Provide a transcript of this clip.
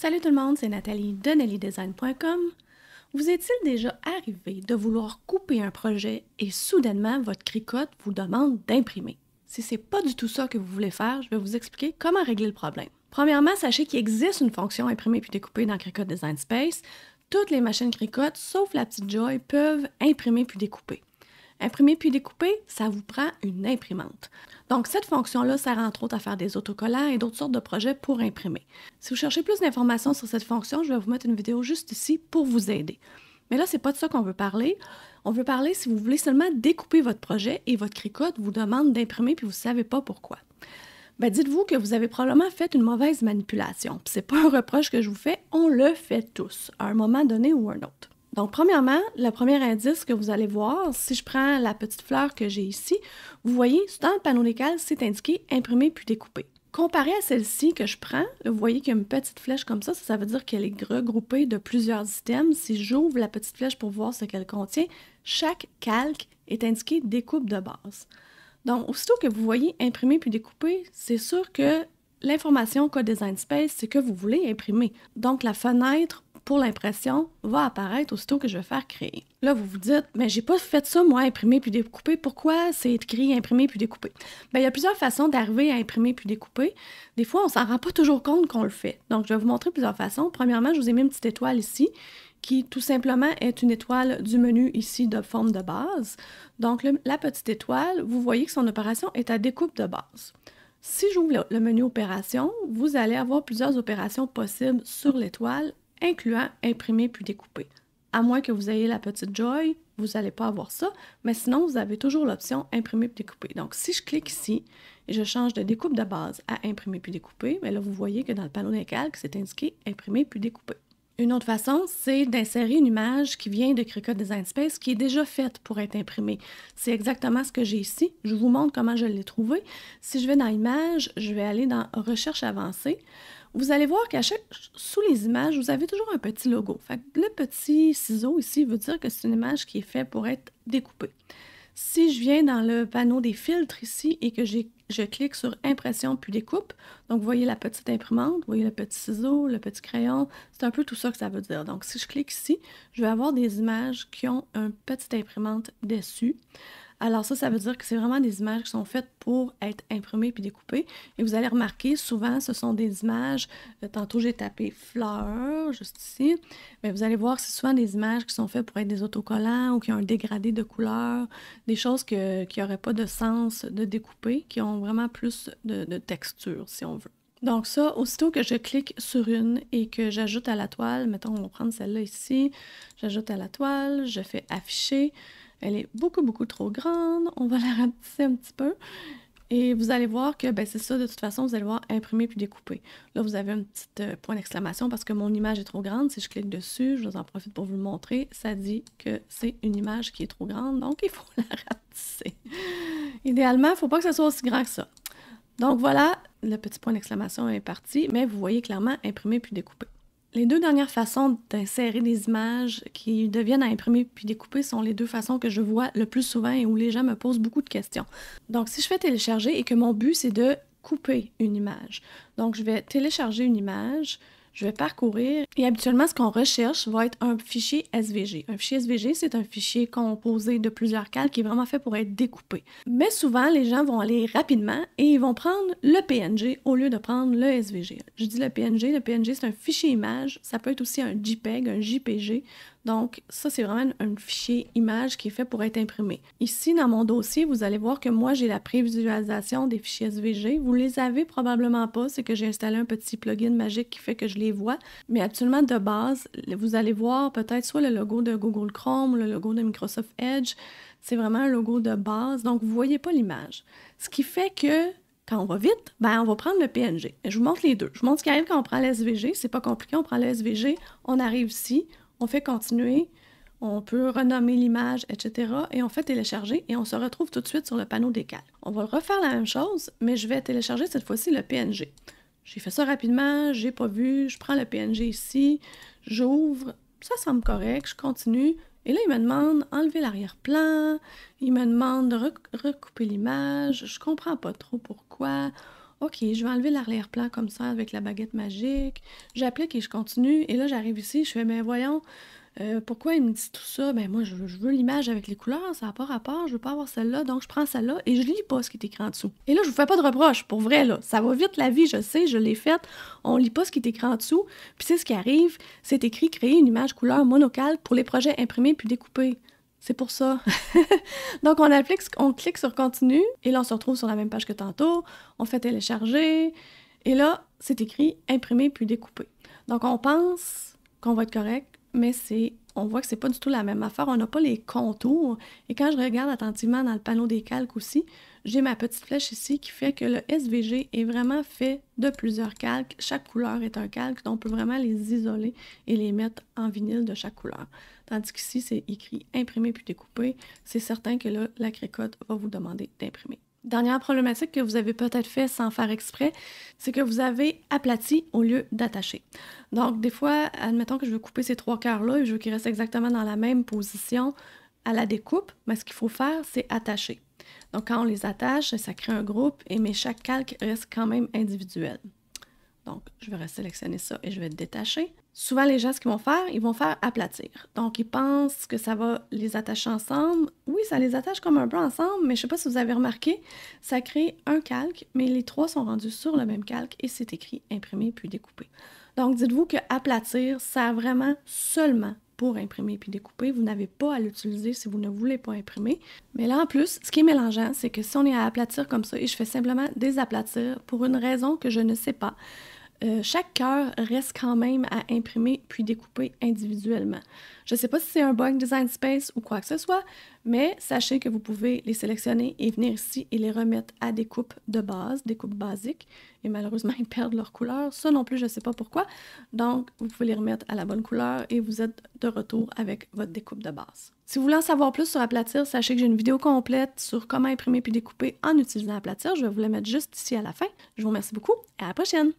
Salut tout le monde, c'est Nathalie de nathalie-design.com. Vous est-il déjà arrivé de vouloir couper un projet et soudainement votre Cricut vous demande d'imprimer? Si c'est pas du tout ça que vous voulez faire, je vais vous expliquer comment régler le problème. Premièrement, sachez qu'il existe une fonction imprimer puis découper dans Cricut Design Space. Toutes les machines Cricut, sauf la petite Joy, peuvent imprimer puis découper. Imprimer puis découper, ça vous prend une imprimante. Donc, cette fonction-là sert entre autres à faire des autocollants et d'autres sortes de projets pour imprimer. Si vous cherchez plus d'informations sur cette fonction, je vais vous mettre une vidéo juste ici pour vous aider. Mais là, c'est pas de ça qu'on veut parler. On veut parler si vous voulez seulement découper votre projet et votre cricote vous demande d'imprimer puis vous ne savez pas pourquoi. Ben, dites-vous que vous avez probablement fait une mauvaise manipulation. C'est pas un reproche que je vous fais, on le fait tous, à un moment donné ou un autre. Donc, premièrement, le premier indice que vous allez voir, si je prends la petite fleur que j'ai ici, vous voyez, dans le panneau des calques, c'est indiqué imprimer puis découper. Comparé à celle-ci que je prends, vous voyez qu'il y a une petite flèche comme ça, ça, veut dire qu'elle est regroupée de plusieurs items. Si j'ouvre la petite flèche pour voir ce qu'elle contient, chaque calque est indiqué découpe de base. Donc, aussitôt que vous voyez imprimer puis découper, c'est sûr que l'information Code Design Space, c'est que vous voulez imprimer. Donc, la fenêtre pour l'impression va apparaître aussitôt que je vais faire créer. Là, vous vous dites, mais j'ai pas fait ça, moi, imprimer puis découper. Pourquoi c'est écrit imprimer puis découper? Ben, il y a plusieurs façons d'arriver à imprimer puis découper. Des fois, on s'en rend pas toujours compte qu'on le fait. Donc, je vais vous montrer plusieurs façons. Premièrement, je vous ai mis une petite étoile ici qui tout simplement est une étoile du menu ici de forme de base. Donc la petite étoile, vous voyez que son opération est à découpe de base. Si j'ouvre le, le menu opération, vous allez avoir plusieurs opérations possibles sur l'étoile incluant imprimer puis découper. À moins que vous ayez la petite Joy, vous n'allez pas avoir ça, mais sinon, vous avez toujours l'option imprimer puis découper. Donc, si je clique ici et je change de découpe de base à imprimer puis découper, mais là, vous voyez que dans le panneau des calques, c'est indiqué imprimer puis découper. Une autre façon, c'est d'insérer une image qui vient de Cricut Design Space qui est déjà faite pour être imprimée. C'est exactement ce que j'ai ici. Je vous montre comment je l'ai trouvée. Si je vais dans Images, je vais aller dans Recherche avancée vous allez voir qu'à chaque, sous les images, vous avez toujours un petit logo. le petit ciseau ici veut dire que c'est une image qui est faite pour être découpée. Si je viens dans le panneau des filtres ici et que je clique sur impression puis découpe, donc vous voyez la petite imprimante, vous voyez le petit ciseau, le petit crayon, c'est un peu tout ça que ça veut dire. Donc si je clique ici, je vais avoir des images qui ont une petite imprimante dessus. Alors ça, ça veut dire que c'est vraiment des images qui sont faites pour être imprimées puis découpées. Et vous allez remarquer, souvent, ce sont des images, euh, tantôt j'ai tapé fleurs, juste ici, mais vous allez voir, c'est souvent des images qui sont faites pour être des autocollants ou qui ont un dégradé de couleur, des choses qui n'auraient pas de sens de découper, qui ont vraiment plus de, de texture, si on veut. Donc ça, aussitôt que je clique sur une et que j'ajoute à la toile, mettons, on va prendre celle-là ici, j'ajoute à la toile, je fais afficher, elle est beaucoup, beaucoup trop grande. On va la ratisser un petit peu. Et vous allez voir que ben, c'est ça, de toute façon, vous allez voir imprimer puis découper. Là, vous avez un petit euh, point d'exclamation parce que mon image est trop grande. Si je clique dessus, je vous en profite pour vous le montrer. Ça dit que c'est une image qui est trop grande, donc il faut la ratisser. Idéalement, il ne faut pas que ce soit aussi grand que ça. Donc voilà, le petit point d'exclamation est parti, mais vous voyez clairement imprimer puis découper. Les deux dernières façons d'insérer des images qui deviennent à imprimer puis découper sont les deux façons que je vois le plus souvent et où les gens me posent beaucoup de questions. Donc, si je fais télécharger et que mon but, c'est de couper une image. Donc, je vais télécharger une image, je vais parcourir et habituellement, ce qu'on recherche va être un fichier SVG. Un fichier SVG, c'est un fichier composé de plusieurs calques qui est vraiment fait pour être découpé. Mais souvent, les gens vont aller rapidement et ils vont prendre le PNG au lieu de prendre le SVG. Je dis le PNG, le PNG, c'est un fichier image. Ça peut être aussi un JPEG, un JPG. Donc, ça, c'est vraiment un fichier image qui est fait pour être imprimé. Ici, dans mon dossier, vous allez voir que moi, j'ai la prévisualisation des fichiers SVG. Vous les avez probablement pas, c'est que j'ai installé un petit plugin magique qui fait que je les vois. Mais actuellement, de base, vous allez voir peut-être soit le logo de Google Chrome, le logo de Microsoft Edge. C'est vraiment un logo de base, donc vous ne voyez pas l'image. Ce qui fait que quand on va vite, ben on va prendre le PNG. Je vous montre les deux. Je vous montre ce qui arrive quand on prend l'SVG. C'est pas compliqué, on prend le SVG, on arrive ici, on fait continuer, on peut renommer l'image, etc. Et on fait télécharger et on se retrouve tout de suite sur le panneau décal. On va refaire la même chose, mais je vais télécharger cette fois-ci le PNG. J'ai fait ça rapidement, j'ai pas vu, je prends le PNG ici, j'ouvre, ça semble correct, je continue. Et là, il me demande enlever l'arrière-plan, il me demande de recouper l'image, je comprends pas trop pourquoi. OK, je vais enlever l'arrière-plan comme ça avec la baguette magique. J'applique et je continue. Et là, j'arrive ici, je fais, mais ben, voyons, euh, pourquoi il me dit tout ça? Ben moi, je, veux l'image avec les couleurs, ça n'a pas rapport, je veux pas avoir celle-là, donc je prends celle-là et je lis pas ce qui est écrit en dessous. Et là, je vous fais pas de reproche, pour vrai, là. Ça va vite la vie, je sais, je l'ai faite. On lit pas ce qui est écrit en dessous, puis c'est ce qui arrive. C'est écrit créer une image couleur monocale pour les projets imprimés puis découpés. C'est pour ça. Donc, on clique sur continue et là, on se retrouve sur la même page que tantôt. On fait télécharger et là, c'est écrit imprimer puis découper. Donc, on pense qu'on va être correct, mais c'est on voit que c'est pas du tout la même affaire. On n'a pas les contours. Et quand je regarde attentivement dans le panneau des calques aussi, j'ai ma petite flèche ici qui fait que le SVG est vraiment fait de plusieurs calques. Chaque couleur est un calque, donc on peut vraiment les isoler et les mettre en vinyle de chaque couleur. Tandis qu'ici, c'est écrit imprimer puis découper. C'est certain que là, la cricote va vous demander d'imprimer. Dernière problématique que vous avez peut-être fait sans faire exprès, c'est que vous avez aplati au lieu d'attacher. Donc, des fois, admettons que je veux couper ces trois quarts-là et je veux qu'ils restent exactement dans la même position à la découpe, mais ce qu'il faut faire, c'est attacher. Donc, quand on les attache, ça crée un groupe, et mais chaque calque reste quand même individuel. Donc, je vais sélectionner ça et je vais détacher souvent les gens, ce qu'ils vont faire, ils vont faire aplatir. Donc, ils pensent que ça va les attacher ensemble. Oui, ça les attache comme un peu ensemble, mais je ne sais pas si vous avez remarqué, ça crée un calque, mais les trois sont rendus sur le même calque et c'est écrit, imprimé puis découper ». Donc, dites-vous que aplatir sert vraiment seulement pour imprimer puis découper. Vous n'avez pas à l'utiliser si vous ne voulez pas imprimer. Mais là, en plus, ce qui est mélangeant, c'est que si on est à aplatir comme ça et je fais simplement désaplatir pour une raison que je ne sais pas, euh, chaque cœur reste quand même à imprimer puis découper individuellement. Je ne sais pas si c'est un bug Design Space ou quoi que ce soit, mais sachez que vous pouvez les sélectionner et venir ici et les remettre à découpe de base, découpe basique. Et malheureusement, ils perdent leur couleur. Ça non plus, je ne sais pas pourquoi. Donc, vous pouvez les remettre à la bonne couleur et vous êtes de retour avec votre découpe de base. Si vous voulez en savoir plus sur Aplatir, sachez que j'ai une vidéo complète sur comment imprimer puis découper en utilisant Aplatir. Je vais vous la mettre juste ici à la fin. Je vous remercie beaucoup et à la prochaine!